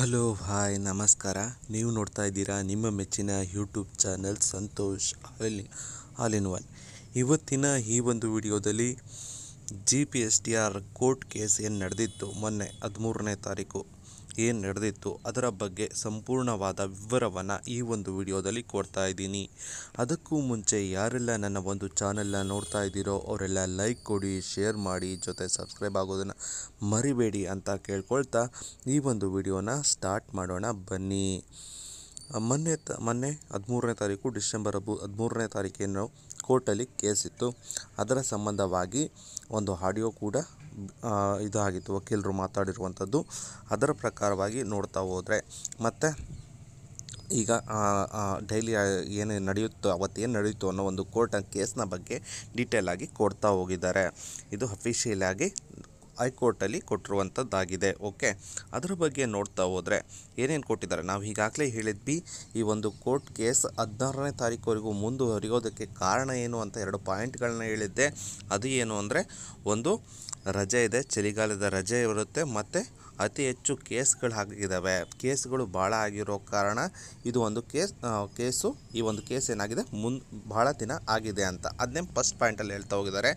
Hello hi ನಮಸ್ಕಾರ ನೀವು ನೋಡ್ತಾ ಇದ್ದೀರಾ ನಿಮ್ಮ ಮೆಚ್ಚಿನ YouTube channel Santosh all all in one ಇವತ್ತಿನ ಈ ಒಂದು ವಿಡಿಯೋದಲ್ಲಿ G P S T R court case ಏನು ನಡೆದಿತ್ತು ಮೊನ್ನೆ ಹದಿಮೂರನೇ ತಾರೀಕು ಏನು ನಡೆದಿತ್ತು ಅದರ ಬಗ್ಗೆ ಸಂಪೂರ್ಣವಾದ ವಿವರವನ್ನು ಈ ಒಂದು ವಿಡಿಯೋದಲ್ಲಿ ಕೊಡ್ತಾ ಇದ್ದೀನಿ ಅದಕ್ಕೂ ಮುಂಚೆ ಯಾರೆಲ್ಲ ನನ್ನ ಒಂದು ಚಾನೆಲ್ನ ನೋಡ್ತಾ ಇದ್ದೀರೋ ಅವರೆಲ್ಲ ಲೈಕ್ ಕೊಡಿ ಶೇರ್ ಮಾಡಿ ಜೊತೆ ಸಬ್ಸ್ಕ್ರೈಬ್ ಆಗೋದನ್ನು ಮರಿಬೇಡಿ ಅಂತ ಕೇಳ್ಕೊಳ್ತಾ ಈ ಒಂದು ವಿಡಿಯೋನ ಸ್ಟಾರ್ಟ್ ಮಾಡೋಣ ಬನ್ನಿ ಮೊನ್ನೆ ತ ಮೊನ್ನೆ ಹದಿಮೂರನೇ ತಾರೀಕು ಡಿಸೆಂಬರ್ ಹಬ್ಬ ಹದಿಮೂರನೇ ತಾರೀಕೇನು ಕೋರ್ಟಲ್ಲಿ ಕೇಸಿತ್ತು ಅದರ ಸಂಬಂಧವಾಗಿ ಒಂದು ಆಡಿಯೋ ಕೂಡ ಇದಾಗಿತ್ತು ವಕೀಲರು ಮಾತಾಡಿರುವಂಥದ್ದು ಅದರ ಪ್ರಕಾರವಾಗಿ ನೋಡ್ತಾ ಹೋದರೆ ಮತ್ತು ಈಗ ಡೈಲಿ ಏನು ನಡೆಯುತ್ತೋ ಅವತ್ತೇನು ನಡೆಯಿತು ಅನ್ನೋ ಒಂದು ಕೋರ್ಟ್ ಕೇಸ್ನ ಬಗ್ಗೆ ಡೀಟೇಲಾಗಿ ಕೊಡ್ತಾ ಹೋಗಿದ್ದಾರೆ ಇದು ಅಫಿಷಿಯಲಾಗಿ ಹೈಕೋರ್ಟಲ್ಲಿ ಕೊಟ್ಟಿರುವಂಥದ್ದಾಗಿದೆ ಓಕೆ ಅದರ ಬಗ್ಗೆ ನೋಡ್ತಾ ಹೋದರೆ ಏನೇನು ಕೊಟ್ಟಿದ್ದಾರೆ ನಾವು ಈಗಾಗಲೇ ಹೇಳಿದ್ವಿ ಈ ಒಂದು ಕೋರ್ಟ್ ಕೇಸ್ ಹದಿನಾರನೇ ತಾರೀಕುವರೆಗೂ ಮುಂದುವರಿಯೋದಕ್ಕೆ ಕಾರಣ ಏನು ಅಂತ ಎರಡು ಪಾಯಿಂಟ್ಗಳನ್ನ ಹೇಳಿದ್ದೆ ಅದು ಏನು ಅಂದರೆ ಒಂದು ರಜೆ ಇದೆ ಚಳಿಗಾಲದ ರಜೆ ಇರುತ್ತೆ ಮತ್ತು ಅತಿ ಹೆಚ್ಚು ಕೇಸ್ಗಳು ಆಗಿದ್ದಾವೆ ಕೇಸ್ಗಳು ಭಾಳ ಆಗಿರೋ ಕಾರಣ ಇದು ಒಂದು ಕೇಸ್ ಕೇಸು ಈ ಒಂದು ಕೇಸ್ ಏನಾಗಿದೆ ಮುನ್ ಭಾಳ ದಿನ ಆಗಿದೆ ಅಂತ ಅದನ್ನೇ ಫಸ್ಟ್ ಪಾಯಿಂಟಲ್ಲಿ ಹೇಳ್ತಾ ಹೋಗಿದ್ದಾರೆ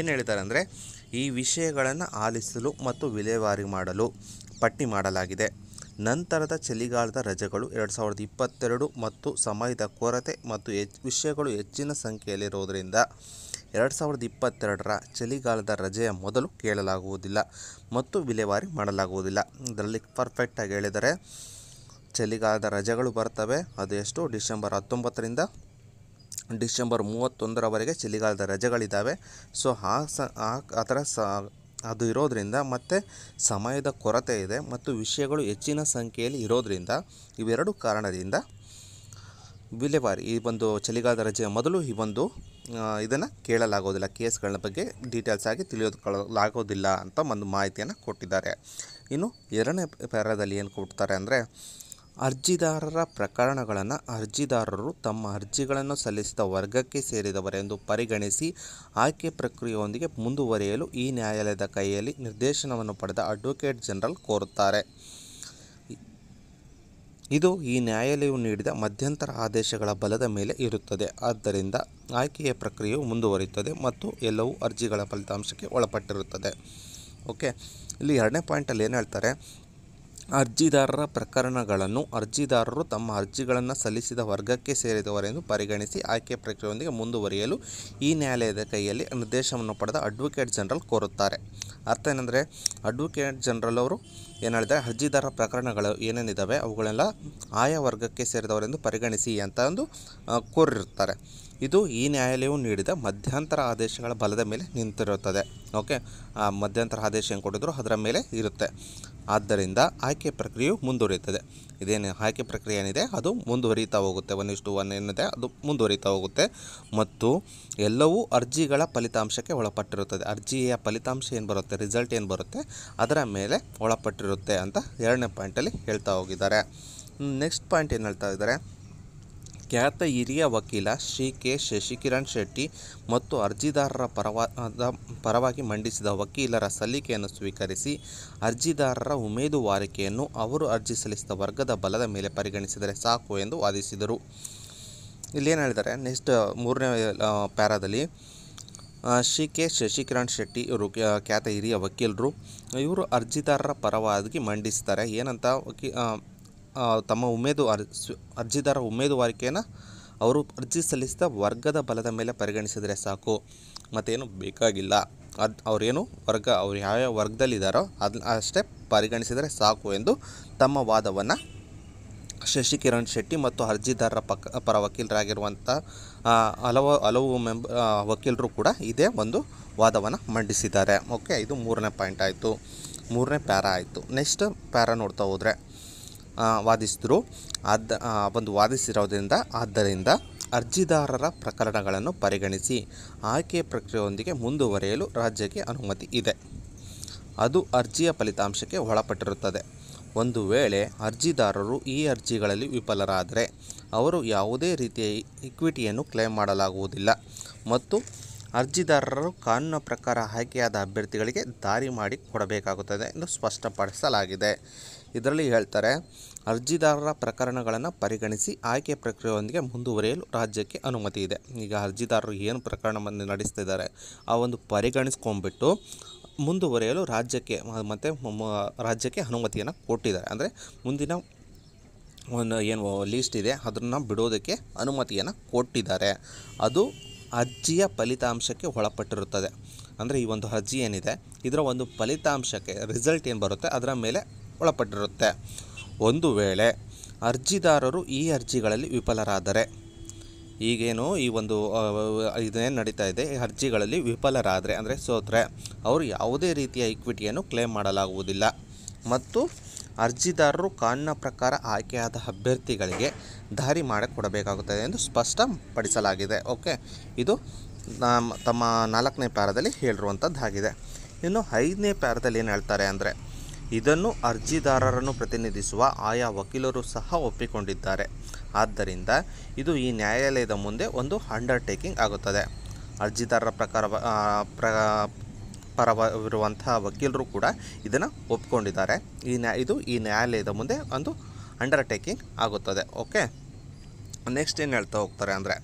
ಏನು ಹೇಳಿದ್ದಾರೆ ಅಂದರೆ ಈ ವಿಷಯಗಳನ್ನು ಆಲಿಸಲು ಮತ್ತು ವಿಲೇವಾರಿ ಮಾಡಲು ಪಟ್ಟಿ ಮಾಡಲಾಗಿದೆ ನಂತರದ ಚಳಿಗಾಲದ ರಜೆಗಳು ಎರಡು ಸಾವಿರದ ಇಪ್ಪತ್ತೆರಡು ಮತ್ತು ಸಮಯದ ಕೊರತೆ ಮತ್ತು ಹೆಚ್ ವಿಷಯಗಳು ಹೆಚ್ಚಿನ ಸಂಖ್ಯೆಯಲ್ಲಿರೋದರಿಂದ ಎರಡು ಸಾವಿರದ ಇಪ್ಪತ್ತೆರಡರ ಚಳಿಗಾಲದ ರಜೆಯ ಮೊದಲು ಕೇಳಲಾಗುವುದಿಲ್ಲ ಮತ್ತು ವಿಲೇವಾರಿ ಮಾಡಲಾಗುವುದಿಲ್ಲ ಇದರಲ್ಲಿ ಪರ್ಫೆಕ್ಟಾಗಿ ಹೇಳಿದರೆ ಚಳಿಗಾಲದ ರಜೆಗಳು ಬರ್ತವೆ ಅದು ಎಷ್ಟು ಡಿಸೆಂಬರ್ ಹತ್ತೊಂಬತ್ತರಿಂದ ಡಿಸೆಂಬರ್ ಮೂವತ್ತೊಂದರವರೆಗೆ ಚಳಿಗಾಲದ ರಜೆಗಳಿದ್ದಾವೆ ಸೊ ಆ ಸ ಆ ಥರ ಸ ಅದು ಇರೋದರಿಂದ ಮತ್ತು ಸಮಯದ ಕೊರತೆ ಇದೆ ಮತ್ತು ವಿಷಯಗಳು ಹೆಚ್ಚಿನ ಸಂಖ್ಯೆಯಲ್ಲಿ ಇರೋದರಿಂದ ಇವೆರಡು ಕಾರಣದಿಂದ ವಿಲೇವಾರಿ ಈ ಒಂದು ಚಳಿಗಾಲದ ರಜೆಯ ಮೊದಲು ಈ ಒಂದು ಇದನ್ನು ಕೇಳಲಾಗೋದಿಲ್ಲ ಕೇಸ್ಗಳ ಬಗ್ಗೆ ಡೀಟೇಲ್ಸ್ ಆಗಿ ತಿಳಿಯೋದಕ್ಕಾಗೋದಿಲ್ಲ ಅಂತ ಒಂದು ಮಾಹಿತಿಯನ್ನು ಕೊಟ್ಟಿದ್ದಾರೆ ಇನ್ನು ಎರಡನೇ ಪ್ಯಾರದಲ್ಲಿ ಏನು ಕೊಡ್ತಾರೆ ಅಂದರೆ ಅರ್ಜಿದಾರರ ಪ್ರಕರಣಗಳನ್ನು ಅರ್ಜಿದಾರರು ತಮ್ಮ ಅರ್ಜಿಗಳನ್ನು ಸಲ್ಲಿಸಿದ ವರ್ಗಕ್ಕೆ ಸೇರಿದವರೆಂದು ಪರಿಗಣಿಸಿ ಆಯ್ಕೆ ಪ್ರಕ್ರಿಯೆಯೊಂದಿಗೆ ಮುಂದುವರಿಯಲು ಈ ನ್ಯಾಯಾಲಯದ ಕೈಯಲ್ಲಿ ನಿರ್ದೇಶನವನ್ನು ಪಡೆದ ಅಡ್ವೊಕೇಟ್ ಜನರಲ್ ಕೋರುತ್ತಾರೆ. ಇದು ಈ ನ್ಯಾಯಾಲಯವು ನೀಡಿದ ಮಧ್ಯಂತರ ಆದೇಶಗಳ ಬಲದ ಮೇಲೆ ಇರುತ್ತದೆ. ಆದ್ದರಿಂದ ಆಯ್ಕೆಯ ಪ್ರಕ್ರಿಯೆಯು ಮುಂದುವರಿಯುತ್ತದೆ ಮತ್ತು ಎಲ್ಲವೂ ಅರ್ಜಿಗಳ ಫಲಿತಾಂಶಕ್ಕೆ ಒಳಪಟ್ಟಿರುತ್ತದೆ. ಓಕೆ ಇಲ್ಲಿ ಎರಡನೇ ಪಾಯಿಂಟಲ್ಲಿ ಏನು ಹೇಳ್ತಾರೆ ಅರ್ಜಿದಾರರ ಪ್ರಕರಣಗಳನ್ನು ಅರ್ಜಿದಾರರು ತಮ್ಮ ಅರ್ಜಿಗಳನ್ನು ಸಲ್ಲಿಸಿದ ವರ್ಗಕ್ಕೆ ಸೇರಿದವರೆಂದು ಪರಿಗಣಿಸಿ ಆಯ್ಕೆ ಪ್ರಕ್ರಿಯೆಯೊಂದಿಗೆ ಮುಂದುವರಿಯಲು ಈ ನ್ಯಾಯಾಲಯದ ಕೈಯಲ್ಲಿ ನಿರ್ದೇಶವನ್ನು ಪಡೆದ ಅಡ್ವೊಕೇಟ್ ಜನರಲ್ ಕೋರುತ್ತಾರೆ ಅರ್ಥ ಏನಂದರೆ ಅಡ್ವೊಕೇಟ್ ಜನರಲ್ ಅವರು ಏನು ಹೇಳಿದರೆ ಅರ್ಜಿದಾರರ ಪ್ರಕರಣಗಳು ಏನೇನಿದ್ದಾವೆ ಅವುಗಳೆಲ್ಲ ಆಯಾ ವರ್ಗಕ್ಕೆ ಸೇರಿದವರೆಂದು ಪರಿಗಣಿಸಿ ಅಂತ ಒಂದು ಕೋರಿರುತ್ತಾರೆ ಇದು ಈ ನ್ಯಾಯಾಲಯವು ನೀಡಿದ ಮಧ್ಯಂತರ ಆದೇಶಗಳ ಬಲದ ಮೇಲೆ ನಿಂತಿರುತ್ತದೆ ಓಕೆ ಆ ಮಧ್ಯಂತರ ಆದೇಶ ಏನು ಕೊಟ್ಟಿದ್ರು ಅದರ ಮೇಲೆ ಇರುತ್ತೆ ಆದ್ದರಿಂದ ಆಯ್ಕೆ ಪ್ರಕ್ರಿಯೆಯು ಮುಂದುವರಿಯುತ್ತದೆ ಇದೇನು ಆಯ್ಕೆ ಪ್ರಕ್ರಿಯೆ ಏನಿದೆ ಅದು ಮುಂದುವರಿತಾ ಹೋಗುತ್ತೆ ಒನ್ ಇಷ್ಟು ಒನ್ ಏನಿದೆ ಅದು ಮುಂದುವರಿತಾ ಹೋಗುತ್ತೆ ಮತ್ತು ಎಲ್ಲವೂ ಅರ್ಜಿಗಳ ಫಲಿತಾಂಶಕ್ಕೆ ಒಳಪಟ್ಟಿರುತ್ತದೆ ಅರ್ಜಿಯ ಫಲಿತಾಂಶ ಏನು ಬರುತ್ತೆ ರಿಸಲ್ಟ್ ಏನು ಬರುತ್ತೆ ಅದರ ಮೇಲೆ ಒಳಪಟ್ಟಿರುತ್ತೆ ಅಂತ ಎರಡನೇ ಪಾಯಿಂಟಲ್ಲಿ ಹೇಳ್ತಾ ಹೋಗಿದ್ದಾರೆ ನೆಕ್ಸ್ಟ್ ಪಾಯಿಂಟ್ ಏನು ಹೇಳ್ತಾ ಇದ್ದಾರೆ ಖ್ಯಾತ ಹಿರಿಯ ವಕೀಲ ಶ್ರೀ ಕೆ ಶಶಿಕಿರಣ್ ಶೆಟ್ಟಿ ಮತ್ತು ಅರ್ಜಿದಾರರ ಪರವಾದ ಪರವಾಗಿ ಮಂಡಿಸಿದ ವಕೀಲರ ಸಲ್ಲಿಕೆಯನ್ನು ಸ್ವೀಕರಿಸಿ ಅರ್ಜಿದಾರರ ಉಮೇದುವಾರಿಕೆಯನ್ನು ಅವರು ಅರ್ಜಿ ಸಲ್ಲಿಸಿದ ವರ್ಗದ ಬಲದ ಮೇಲೆ ಪರಿಗಣಿಸಿದರೆ ಸಾಕು ಎಂದು ವಾದಿಸಿದರು ಇಲ್ಲೇನು ಹೇಳಿದರೆ ನೆಕ್ಸ್ಟ್ ಮೂರನೇ ಪ್ಯಾರಾದಲ್ಲಿ ಶ್ರೀ ಕೆ ಶಶಿಕಿರಣ್ ಶೆಟ್ಟಿ ಇವರು ಖ್ಯಾತ ಹಿರಿಯ ವಕೀಲರು ಇವರು ಅರ್ಜಿದಾರರ ಪರವಾಗಿ ಮಂಡಿಸ್ತಾರೆ ಏನಂತ ವಕೀ ತಮ್ಮ ಉಮೇದು ಅರ್ಜಿದಾರ ಉಮೇದುವಾರಿಕೆಯನ್ನು ಅವರು ಅರ್ಜಿ ಸಲ್ಲಿಸಿದ ವರ್ಗದ ಬಲದ ಮೇಲೆ ಪರಿಗಣಿಸಿದರೆ ಸಾಕು ಮತ್ತೇನು ಬೇಕಾಗಿಲ್ಲ ಅದು ಅವರೇನು ವರ್ಗ ಅವ್ರು ಯಾವ್ಯಾವ ವರ್ಗದಲ್ಲಿದ್ದಾರೋ ಅದನ್ನ ಅಷ್ಟೇ ಪರಿಗಣಿಸಿದರೆ ಸಾಕು ಎಂದು ತಮ್ಮ ವಾದವನ್ನು ಶಶಿಕಿರಣ್ ಶೆಟ್ಟಿ ಮತ್ತು ಅರ್ಜಿದಾರರ ಪಕ್ಕ ಪರ ವಕೀಲರಾಗಿರುವಂಥ ಹಲವು ಹಲವು ಮೆಂಬ ವಕೀಲರು ಕೂಡ ಇದೇ ಒಂದು ವಾದವನ್ನು ಮಂಡಿಸಿದ್ದಾರೆ ಓಕೆ ಇದು ಮೂರನೇ ಪಾಯಿಂಟ್ ಆಯಿತು ಮೂರನೇ ಪ್ಯಾರ ಆಯಿತು ನೆಕ್ಸ್ಟ್ ಪ್ಯಾರ ನೋಡ್ತಾ ಹೋದರೆ ವಾದಿಸಿದ್ರು ಆದ ಒಂದು ವಾದಿಸಿರೋದ್ರಿಂದ ಆದ್ದರಿಂದ ಅರ್ಜಿದಾರರ ಪ್ರಕರಣಗಳನ್ನು ಪರಿಗಣಿಸಿ ಆಯ್ಕೆ ಪ್ರಕ್ರಿಯೆಯೊಂದಿಗೆ ಮುಂದುವರಿಯಲು ರಾಜ್ಯಕ್ಕೆ ಅನುಮತಿ ಇದೆ ಅದು ಅರ್ಜಿಯ ಫಲಿತಾಂಶಕ್ಕೆ ಒಳಪಟ್ಟಿರುತ್ತದೆ ಒಂದು ವೇಳೆ ಅರ್ಜಿದಾರರು ಈ ಅರ್ಜಿಗಳಲ್ಲಿ ವಿಫಲರಾದರೆ ಅವರು ಯಾವುದೇ ರೀತಿಯ ಇಕ್ವಿಟಿಯನ್ನು ಕ್ಲೇಮ್ ಮಾಡಲಾಗುವುದಿಲ್ಲ ಮತ್ತು ಅರ್ಜಿದಾರರು ಕಾನೂನು ಪ್ರಕಾರ ಆಯ್ಕೆಯಾದ ಅಭ್ಯರ್ಥಿಗಳಿಗೆ ದಾರಿ ಮಾಡಿ ಕೊಡಬೇಕಾಗುತ್ತದೆ ಎಂದು ಸ್ಪಷ್ಟಪಡಿಸಲಾಗಿದೆ ಇದರಲ್ಲಿ ಹೇಳ್ತಾರೆ ಅರ್ಜಿದಾರರ ಪ್ರಕರಣಗಳನ್ನು ಪರಿಗಣಿಸಿ ಆಯ್ಕೆ ಪ್ರಕ್ರಿಯೆಯೊಂದಿಗೆ ಮುಂದುವರಿಯಲು ರಾಜ್ಯಕ್ಕೆ ಅನುಮತಿ ಇದೆ ಈಗ ಅರ್ಜಿದಾರರು ಏನು ಪ್ರಕರಣವನ್ನು ನಡೆಸ್ತಿದ್ದಾರೆ ಆ ಒಂದು ಪರಿಗಣಿಸ್ಕೊಂಡ್ಬಿಟ್ಟು ಮುಂದುವರಿಯಲು ರಾಜ್ಯಕ್ಕೆ ಮತ್ತು ರಾಜ್ಯಕ್ಕೆ ಅನುಮತಿಯನ್ನು ಕೊಟ್ಟಿದ್ದಾರೆ ಅಂದರೆ ಮುಂದಿನ ಒಂದು ಏನು ಲೀಸ್ಟ್ ಇದೆ ಅದನ್ನು ಬಿಡೋದಕ್ಕೆ ಅನುಮತಿಯನ್ನು ಕೊಟ್ಟಿದ್ದಾರೆ ಅದು ಅರ್ಜಿಯ ಫಲಿತಾಂಶಕ್ಕೆ ಒಳಪಟ್ಟಿರುತ್ತದೆ ಅಂದರೆ ಈ ಒಂದು ಅರ್ಜಿ ಏನಿದೆ ಇದರ ಒಂದು ಫಲಿತಾಂಶಕ್ಕೆ ರಿಸಲ್ಟ್ ಏನು ಬರುತ್ತೆ ಅದರ ಮೇಲೆ ಒಳಪಟ್ಟಿರುತ್ತೆ ಒಂದು ವೇಳೆ ಅರ್ಜಿದಾರರು ಈ ಅರ್ಜಿಗಳಲ್ಲಿ ವಿಫಲರಾದರೆ ಈಗೇನು ಈ ಒಂದು ಇದೇನು ನಡೀತಾ ಇದೆ ಈ ಅರ್ಜಿಗಳಲ್ಲಿ ವಿಫಲರಾದರೆ ಅಂದರೆ ಸೋತ್ರೆ ಅವರು ಯಾವುದೇ ರೀತಿಯ ಇಕ್ವಿಟಿಯನ್ನು ಕ್ಲೇಮ್ ಮಾಡಲಾಗುವುದಿಲ್ಲ ಮತ್ತು ಅರ್ಜಿದಾರರು ಕಾನೂನಿನ ಪ್ರಕಾರ ಆಯ್ಕೆಯಾದ ಅಭ್ಯರ್ಥಿಗಳಿಗೆ ದಾರಿ ಮಾಡಿಕೊಡಬೇಕಾಗುತ್ತದೆ ಎಂದು ಸ್ಪಷ್ಟಪಡಿಸಲಾಗಿದೆ ಓಕೆ ಇದು ನಮ್ಮ ತಮ್ಮ ನಾಲ್ಕನೇ ಪ್ಯಾರದಲ್ಲಿ ಹೇಳಿರುವಂಥದ್ದಾಗಿದೆ ಇನ್ನು ಐದನೇ ಪ್ಯಾರದಲ್ಲಿ ಏನು ಹೇಳ್ತಾರೆ ಅಂದರೆ ಇದನ್ನು ಅರ್ಜಿದಾರರನ್ನು ಪ್ರತಿನಿಧಿಸುವ ಆಯಾ ವಕೀಲರು ಸಹ ಒಪ್ಪಿಕೊಂಡಿದ್ದಾರೆ ಆದ್ದರಿಂದ ಇದು ಈ ನ್ಯಾಯಾಲಯದ ಮುಂದೆ ಒಂದು ಅಂಡರ್ಟೇಕಿಂಗ್ ಆಗುತ್ತದೆ ಅರ್ಜಿದಾರರ ಪ್ರಕಾರ ಪ್ರ ಪರವಿರುವಂತಹ ವಕೀಲರು ಕೂಡ ಇದನ್ನು ಒಪ್ಪಿಕೊಂಡಿದ್ದಾರೆ ಈ ನ್ಯಾ ಇದು ಈ ನ್ಯಾಯಾಲಯದ ಮುಂದೆ ಒಂದು ಅಂಡರ್ಟೇಕಿಂಗ್ ಆಗುತ್ತದೆ ಓಕೆ ನೆಕ್ಸ್ಟ್ ಏನು ಹೇಳ್ತಾ ಹೋಗ್ತಾರೆ ಅಂದರೆ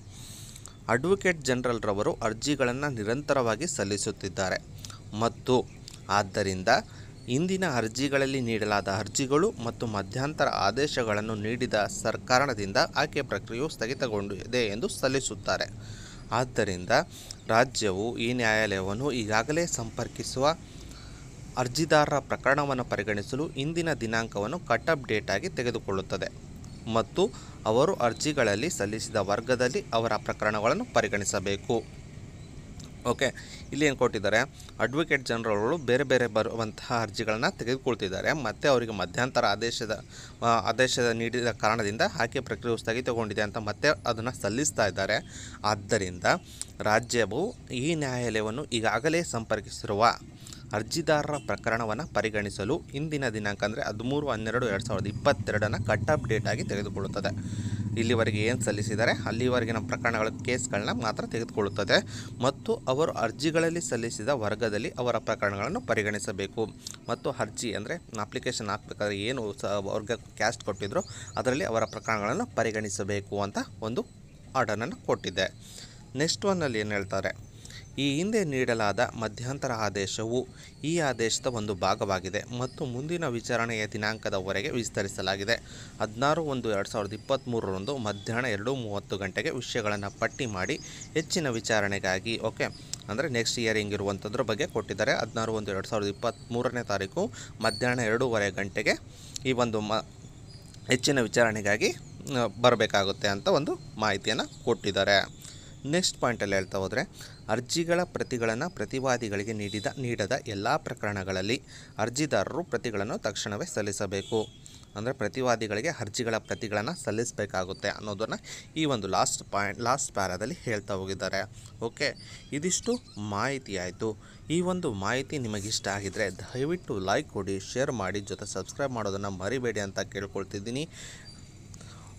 ಅಡ್ವೊಕೇಟ್ ಜನರಲ್ರವರು ಅರ್ಜಿಗಳನ್ನು ನಿರಂತರವಾಗಿ ಸಲ್ಲಿಸುತ್ತಿದ್ದಾರೆ ಮತ್ತು ಆದ್ದರಿಂದ ಇಂದಿನ ಅರ್ಜಿಗಳಲ್ಲಿ ನೀಡಲಾದ ಅರ್ಜಿಗಳು ಮತ್ತು ಮಧ್ಯಂತರ ಆದೇಶಗಳನ್ನು ನೀಡಿದ ಸರ್ಕಾರದಿಂದ ಆಕೆ ಪ್ರಕ್ರಿಯೆಯು ಸ್ಥಗಿತಗೊಂಡಿದೆ ಎಂದು ಸಲ್ಲಿಸುತ್ತಾರೆ ಆದ್ದರಿಂದ ರಾಜ್ಯವು ಈ ನ್ಯಾಯಾಲಯವನ್ನು ಈಗಾಗಲೇ ಸಂಪರ್ಕಿಸುವ ಅರ್ಜಿದಾರರ ಪ್ರಕರಣವನ್ನು ಪರಿಗಣಿಸಲು ಇಂದಿನ ದಿನಾಂಕವನ್ನು ಕಟ್ ಅಪ್ ಡೇಟ್ ಆಗಿ ತೆಗೆದುಕೊಳ್ಳುತ್ತದೆ ಮತ್ತು ಅವರು ಅರ್ಜಿಗಳಲ್ಲಿ ಸಲ್ಲಿಸಿದ ವರ್ಗದಲ್ಲಿ ಅವರ ಪ್ರಕರಣಗಳನ್ನು ಪರಿಗಣಿಸಬೇಕು ಓಕೆ ಇಲ್ಲಿ ಏನು ಕೊಟ್ಟಿದ್ದಾರೆ ಅಡ್ವೊಕೇಟ್ ಜನರಲ್ಗಳು ಬೇರೆ ಬೇರೆ ಬರುವಂತಹ ಅರ್ಜಿಗಳನ್ನು ತೆಗೆದುಕೊಳ್ತಿದ್ದಾರೆ ಮತ್ತು ಅವರಿಗೆ ಮಧ್ಯಂತರ ಆದೇಶದ ಆದೇಶದ ನೀಡಿದ ಕಾರಣದಿಂದ ಆಕೆ ಪ್ರಕ್ರಿಯೆ ಸ್ಥಗಿತಗೊಂಡಿದೆ ಅಂತ ಮತ್ತೆ ಅದನ್ನು ಸಲ್ಲಿಸ್ತಾ ಇದ್ದಾರೆ ಆದ್ದರಿಂದ ರಾಜ್ಯವು ಈ ನ್ಯಾಯಾಲಯವನ್ನು ಈಗಾಗಲೇ ಸಂಪರ್ಕಿಸಿರುವ ಅರ್ಜಿದಾರರ ಪ್ರಕರಣವನ್ನು ಪರಿಗಣಿಸಲು ಇಂದಿನ ದಿನಾಂಕ ಅಂದರೆ ಹದಿಮೂರು ಹನ್ನೆರಡು ಎರಡು ಸಾವಿರದ ಇಪ್ಪತ್ತೆರಡನ್ನು ಕಟ್ ಅಪ್ ಡೇಟ್ ಆಗಿ ತೆಗೆದುಕೊಳ್ಳುತ್ತದೆ ಇಲ್ಲಿವರೆಗೆ ಏನು ಸಲ್ಲಿಸಿದರೆ ಅಲ್ಲಿವರೆಗಿನ ಪ್ರಕರಣಗಳ ಕೇಸ್ಗಳನ್ನ ಮಾತ್ರ ತೆಗೆದುಕೊಳ್ಳುತ್ತದೆ ಮತ್ತು ಅವರು ಅರ್ಜಿಗಳಲ್ಲಿ ಸಲ್ಲಿಸಿದ ವರ್ಗದಲ್ಲಿ ಅವರ ಪ್ರಕರಣಗಳನ್ನು ಪರಿಗಣಿಸಬೇಕು ಮತ್ತು ಅರ್ಜಿ ಅಂದರೆ ಅಪ್ಲಿಕೇಶನ್ ಹಾಕಬೇಕಾದ್ರೆ ಏನು ಸ ವರ್ಗ ಕ್ಯಾಸ್ಟ್ ಕೊಟ್ಟಿದ್ರು ಅದರಲ್ಲಿ ಅವರ ಪ್ರಕರಣಗಳನ್ನು ಪರಿಗಣಿಸಬೇಕು ಅಂತ ಒಂದು ಆರ್ಡರನ್ನು ಕೊಟ್ಟಿದೆ ನೆಕ್ಸ್ಟ್ ಒನ್ನಲ್ಲಿ ಏನು ಹೇಳ್ತಾರೆ ಈ ಹಿಂದೆ ನೀಡಲಾದ ಮಧ್ಯಂತರ ಆದೇಶವು ಈ ಆದೇಶದ ಒಂದು ಭಾಗವಾಗಿದೆ ಮತ್ತು ಮುಂದಿನ ವಿಚಾರಣೆಯ ದಿನಾಂಕದವರೆಗೆ ವಿಸ್ತರಿಸಲಾಗಿದೆ ಹದಿನಾರು ಒಂದು ಎರಡು ಸಾವಿರದ ಇಪ್ಪತ್ತ್ಮೂರರಂದು ಮಧ್ಯಾಹ್ನ ಎರಡು ಮೂವತ್ತು ಗಂಟೆಗೆ ವಿಷಯಗಳನ್ನು ಪಟ್ಟಿ ಮಾಡಿ ಹೆಚ್ಚಿನ ವಿಚಾರಣೆಗಾಗಿ ಓಕೆ ಅಂದರೆ ನೆಕ್ಸ್ಟ್ ಇಯರಿಂಗ್ ಇರುವಂಥದ್ರ ಬಗ್ಗೆ ಕೊಟ್ಟಿದ್ದಾರೆ ಹದಿನಾರು ಒಂದು ಎರಡು ಸಾವಿರದ ಇಪ್ಪತ್ತ್ಮೂರನೇ ತಾರೀಕು ಮಧ್ಯಾಹ್ನ ಎರಡೂವರೆ ಗಂಟೆಗೆ ಈ ಒಂದು ಮ ಹೆಚ್ಚಿನ ವಿಚಾರಣೆಗಾಗಿ ಬರಬೇಕಾಗುತ್ತೆ ಅಂತ ಒಂದು ಮಾಹಿತಿಯನ್ನು ಕೊಟ್ಟಿದ್ದಾರೆ ನೆಕ್ಸ್ಟ್ ಪಾಯಿಂಟಲ್ಲಿ ಹೇಳ್ತಾ ಹೋದರೆ ಅರ್ಜಿಗಳ ಪ್ರತಿಗಳನ್ನು ಪ್ರತಿವಾದಿಗಳಿಗೆ ನೀಡಿದ ನೀಡದ ಎಲ್ಲ ಪ್ರಕರಣಗಳಲ್ಲಿ ಅರ್ಜಿದಾರರು ಪ್ರತಿಗಳನ್ನು ತಕ್ಷಣವೇ ಸಲ್ಲಿಸಬೇಕು ಅಂದರೆ ಪ್ರತಿವಾದಿಗಳಿಗೆ ಅರ್ಜಿಗಳ ಪ್ರತಿಗಳನ್ನು ಸಲ್ಲಿಸಬೇಕಾಗುತ್ತೆ ಅನ್ನೋದನ್ನು ಈ ಒಂದು ಲಾಸ್ಟ್ ಪಾಯಿಂಟ್ ಲಾಸ್ಟ್ ಪ್ಯಾರಾದಲ್ಲಿ ಹೇಳ್ತಾ ಹೋಗಿದ್ದಾರೆ ಓಕೆ ಇದಿಷ್ಟು ಮಾಹಿತಿ ಆಯಿತು ಈ ಒಂದು ಮಾಹಿತಿ ನಿಮಗಿಷ್ಟ ಆಗಿದ್ದರೆ ದಯವಿಟ್ಟು ಲೈಕ್ ಕೊಡಿ ಶೇರ್ ಮಾಡಿ ಜೊತೆ ಸಬ್ಸ್ಕ್ರೈಬ್ ಮಾಡೋದನ್ನು ಮರಿಬೇಡಿ ಅಂತ ಕೇಳ್ಕೊಳ್ತಿದ್ದೀನಿ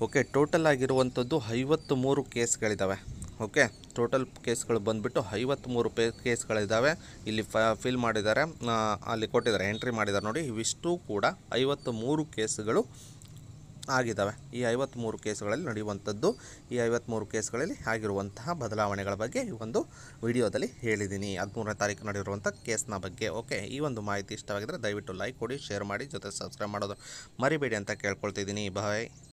ಓಕೆ ಟೋಟಲ್ ಆಗಿರುವಂಥದ್ದು ಐವತ್ತು ಮೂರು ಕೇಸ್ಗಳಿದ್ದಾವೆ ಓಕೆ ಟೋಟಲ್ ಕೇಸ್ಗಳು ಬಂದುಬಿಟ್ಟು ಐವತ್ತ್ಮೂರು ಪೇ ಕೇಸ್ಗಳಿದ್ದಾವೆ ಇಲ್ಲಿ ಫ ಫಿಲ್ ಮಾಡಿದ್ದಾರೆ ಅಲ್ಲಿ ಕೊಟ್ಟಿದ್ದಾರೆ ಎಂಟ್ರಿ ಮಾಡಿದ್ದಾರೆ ನೋಡಿ ಇವಿಷ್ಟು ಕೂಡ ಐವತ್ತ್ಮೂರು ಕೇಸ್ಗಳು ಆಗಿದ್ದಾವೆ ಈ ಐವತ್ತ್ಮೂರು ಕೇಸ್ಗಳಲ್ಲಿ ನಡೆಯುವಂಥದ್ದು ಈ ಐವತ್ತ್ಮೂರು ಕೇಸ್ಗಳಲ್ಲಿ ಆಗಿರುವಂತಹ ಬದಲಾವಣೆಗಳ ಬಗ್ಗೆ ಈ ಒಂದು ವಿಡಿಯೋದಲ್ಲಿ ಹೇಳಿದ್ದೀನಿ ಹದಿಮೂರನೇ ತಾರೀಕು ನಡೆಯುವಂಥ ಕೇಸ್ನ ಬಗ್ಗೆ ಓಕೆ ಈ ಒಂದು ಮಾಹಿತಿ ಇಷ್ಟವಾಗಿದ್ದರೆ ದಯವಿಟ್ಟು ಲೈಕ್ ಕೊಡಿ ಶೇರ್ ಮಾಡಿ ಜೊತೆ ಸಬ್ಸ್ಕ್ರೈಬ್ ಮಾಡೋದು ಮರಿಬೇಡಿ ಅಂತ ಕೇಳ್ಕೊಳ್ತಿದ್ದೀನಿ ಬಾಯ್